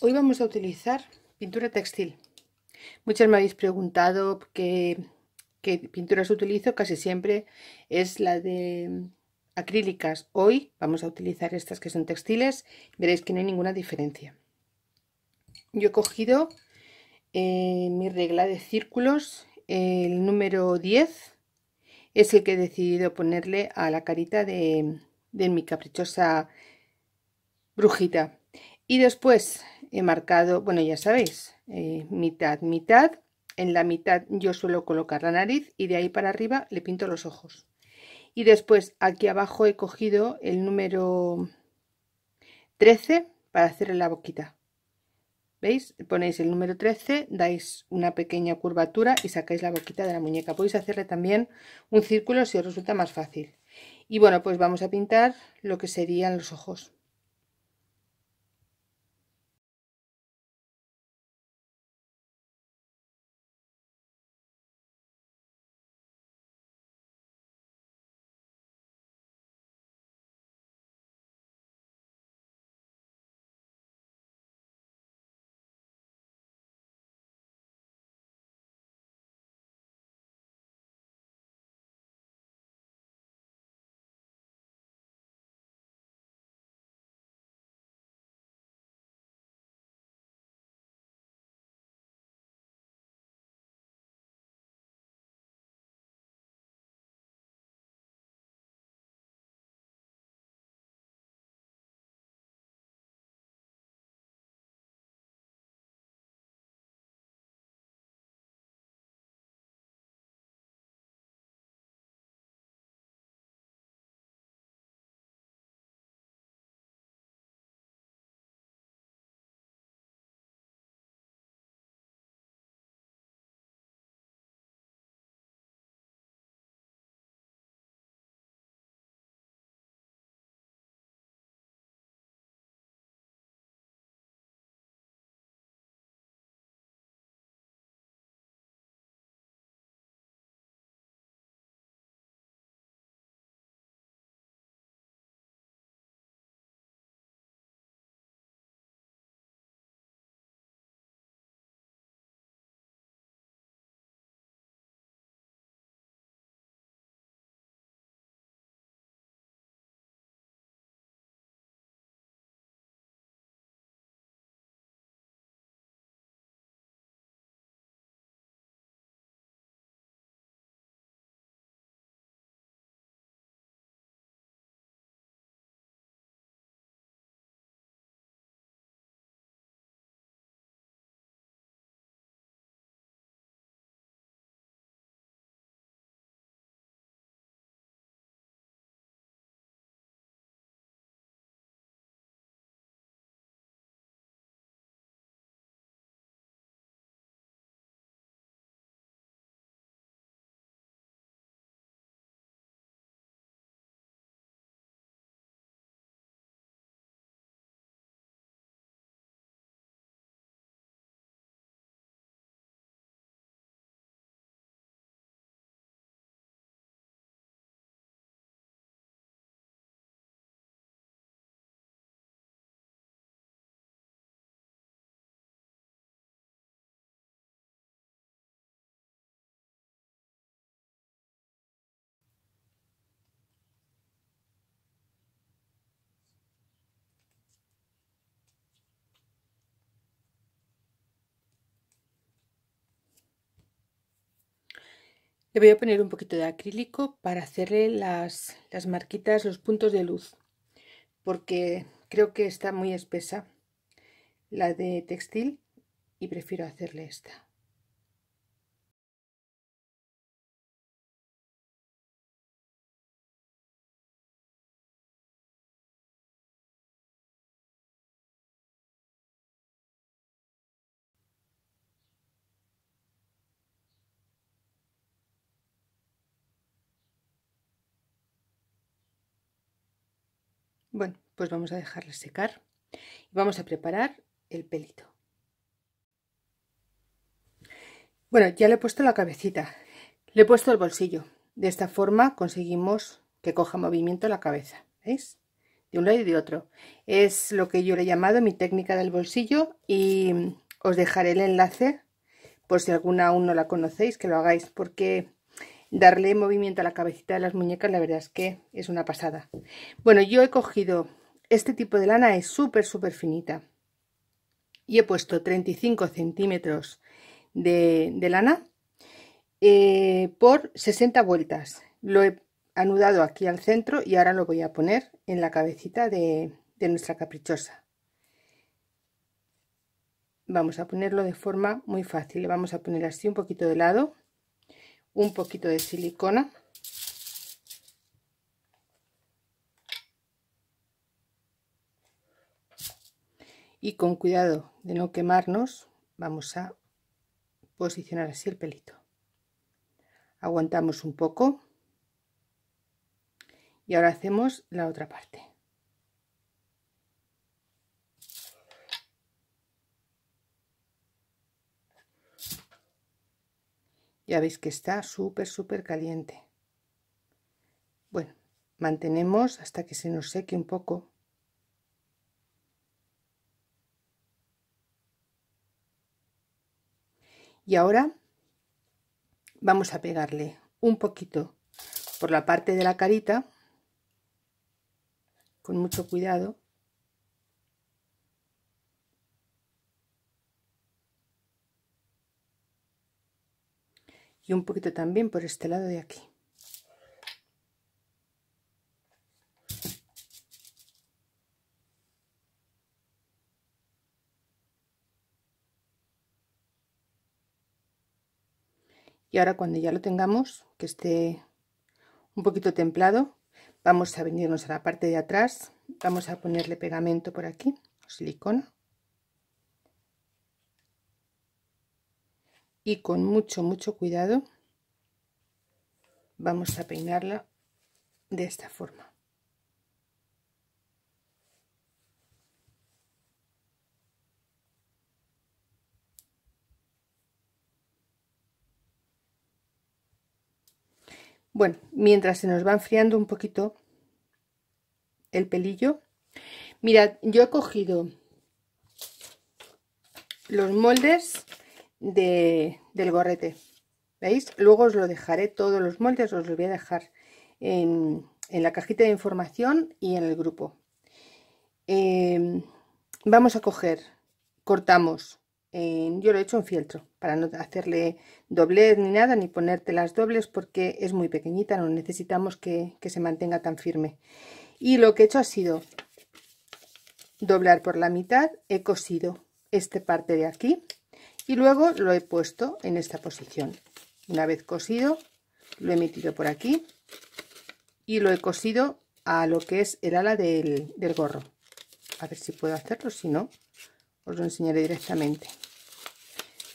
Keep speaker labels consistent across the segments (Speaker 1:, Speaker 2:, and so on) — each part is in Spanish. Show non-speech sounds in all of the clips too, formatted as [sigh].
Speaker 1: hoy vamos a utilizar pintura textil. Muchas me habéis preguntado qué, pinturas utilizo, casi siempre es la de acrílicas. Hoy vamos a utilizar estas que son textiles, veréis que no hay ninguna diferencia. Yo he cogido eh, mi regla de círculos, el número 10, es el que he decidido ponerle a la carita de mi caprichosa brujita y después he marcado bueno ya sabéis eh, mitad mitad en la mitad yo suelo colocar la nariz y de ahí para arriba le pinto los ojos y después aquí abajo he cogido el número 13 para hacerle la boquita veis ponéis el número 13 dais una pequeña curvatura y sacáis la boquita de la muñeca podéis hacerle también un círculo si os resulta más fácil y bueno pues vamos a pintar lo que serían los ojos Le voy a poner un poquito de acrílico para hacerle las, las marquitas, los puntos de luz, porque creo que está muy espesa la de textil y prefiero hacerle esta. Bueno, pues vamos a dejarla secar y vamos a preparar el pelito. Bueno, ya le he puesto la cabecita, le he puesto el bolsillo. De esta forma conseguimos que coja movimiento la cabeza, ¿veis? De un lado y de otro. Es lo que yo le he llamado mi técnica del bolsillo y os dejaré el enlace por si alguna aún no la conocéis, que lo hagáis, porque darle movimiento a la cabecita de las muñecas, la verdad es que es una pasada. Bueno, yo he cogido este tipo de lana, es súper, súper finita. Y he puesto 35 centímetros de, lana eh, por 60 vueltas. Lo he anudado aquí al centro y ahora lo voy a poner en la cabecita de, de nuestra caprichosa. Vamos a ponerlo de forma muy fácil. Le vamos a poner así un poquito de lado un poquito de silicona y con cuidado de no quemarnos vamos a posicionar así el pelito aguantamos un poco y ahora hacemos la otra parte Ya veis que está súper, súper caliente. Bueno, mantenemos hasta que se nos seque un poco. Y ahora vamos a pegarle un poquito por la parte de la carita, con mucho cuidado. y un poquito también por este lado de aquí y ahora cuando ya lo tengamos que esté un poquito templado vamos a venirnos a la parte de atrás vamos a ponerle pegamento por aquí silicona y con mucho, mucho cuidado vamos a peinarla de esta forma. Bueno, mientras se nos va enfriando un poquito el pelillo. Mirad, yo he cogido los moldes de, del gorrete. ¿Veis? Luego os lo dejaré todos los moldes, os los voy a dejar en, la cajita de información y en el grupo. Em, vamos a coger, cortamos, yo lo he hecho en fieltro para no hacerle doblez ni nada, ni ponerte las dobles porque es muy pequeñita, no necesitamos que, que se mantenga tan firme. Y lo que he hecho ha sido doblar por la mitad, he cosido esta parte de aquí, y luego lo he puesto en esta posición una vez cosido lo he metido por aquí y lo he cosido a lo que es el ala del, gorro a ver si puedo hacerlo si no os lo enseñaré directamente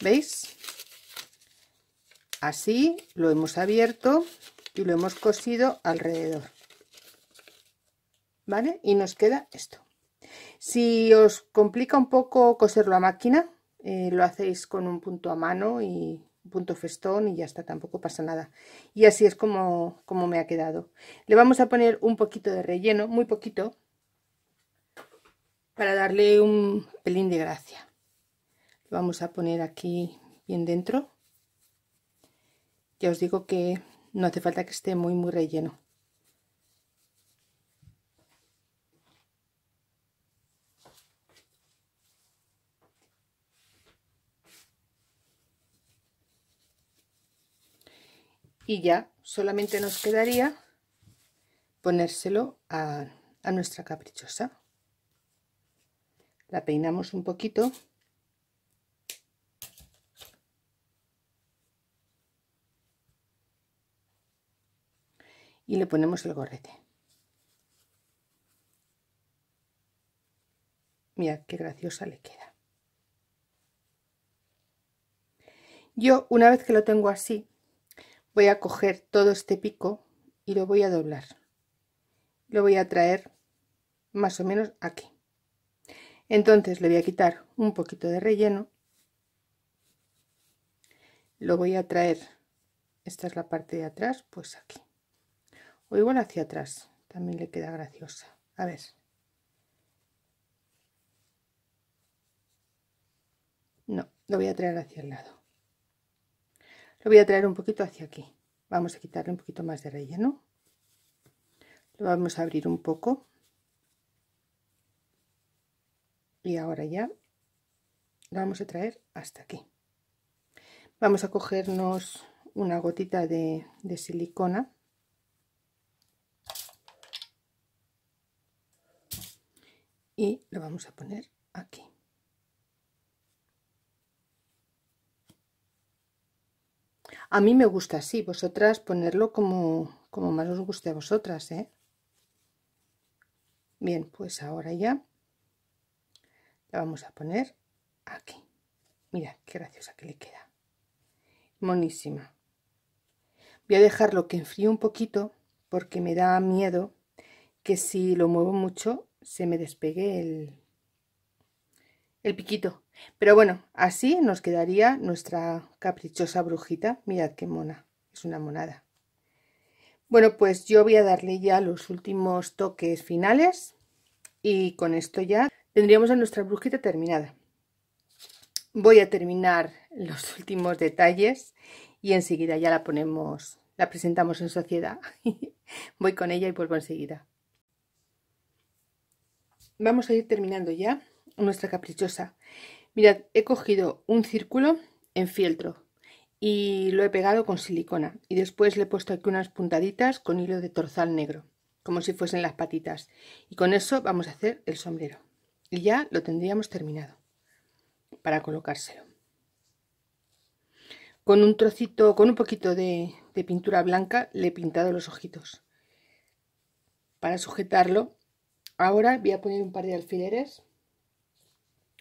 Speaker 1: veis así lo hemos abierto y lo hemos cosido alrededor vale y nos queda esto si os complica un poco coser la máquina eh, lo hacéis con un punto a mano y un punto festón y ya está, tampoco pasa nada. Y así es como, como me ha quedado. Le vamos a poner un poquito de relleno, muy poquito, para darle un pelín de gracia. Lo vamos a poner aquí bien dentro. Ya os digo que no hace falta que esté muy muy relleno. y ya solamente nos quedaría ponérselo a, nuestra caprichosa la peinamos un poquito y le ponemos el gorrete mira qué graciosa le queda yo una vez que lo tengo así voy a coger todo este pico y lo voy a doblar lo voy a traer más o menos aquí entonces le voy a quitar un poquito de relleno lo voy a traer esta es la parte de atrás pues aquí o igual hacia atrás también le queda graciosa a ver no lo voy a traer hacia el lado voy a traer un poquito hacia aquí. Vamos a quitarle un poquito más de relleno. Lo vamos a abrir un poco. Y ahora ya lo vamos a traer hasta aquí. Vamos a cogernos una gotita de, de silicona. Y lo vamos a poner aquí. A mí me gusta así, vosotras ponerlo como, como más os guste a vosotras, ¿eh? Bien, pues ahora ya la vamos a poner aquí. Mira, qué graciosa que le queda. Monísima. Voy a dejarlo que enfríe un poquito porque me da miedo que si lo muevo mucho se me despegue el, el piquito. Pero bueno, así nos quedaría nuestra caprichosa brujita. Mirad qué mona, es una monada. Bueno, pues yo voy a darle ya los últimos toques finales y con esto ya tendríamos a nuestra brujita terminada. Voy a terminar los [laughs] últimos detalles y enseguida ya la ponemos, la presentamos en sociedad. [laughs] Voy con ella y vuelvo enseguida. Vamos a ir terminando ya nuestra caprichosa. Mirad, he cogido un círculo en fieltro y lo he pegado con silicona y después le he puesto aquí unas puntaditas con hilo de torzal negro, como si fuesen las patitas. Y con eso vamos a hacer el sombrero. Y ya lo tendríamos terminado para colocárselo. Con un trocito, con un poquito de, de pintura blanca le he pintado los ojitos. Para sujetarlo, ahora voy a poner un par de alfileres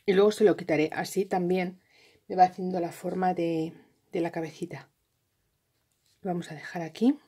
Speaker 1: y luego se lo quitaré. Así también me va haciendo la forma de, la cabecita. Lo vamos a dejar aquí.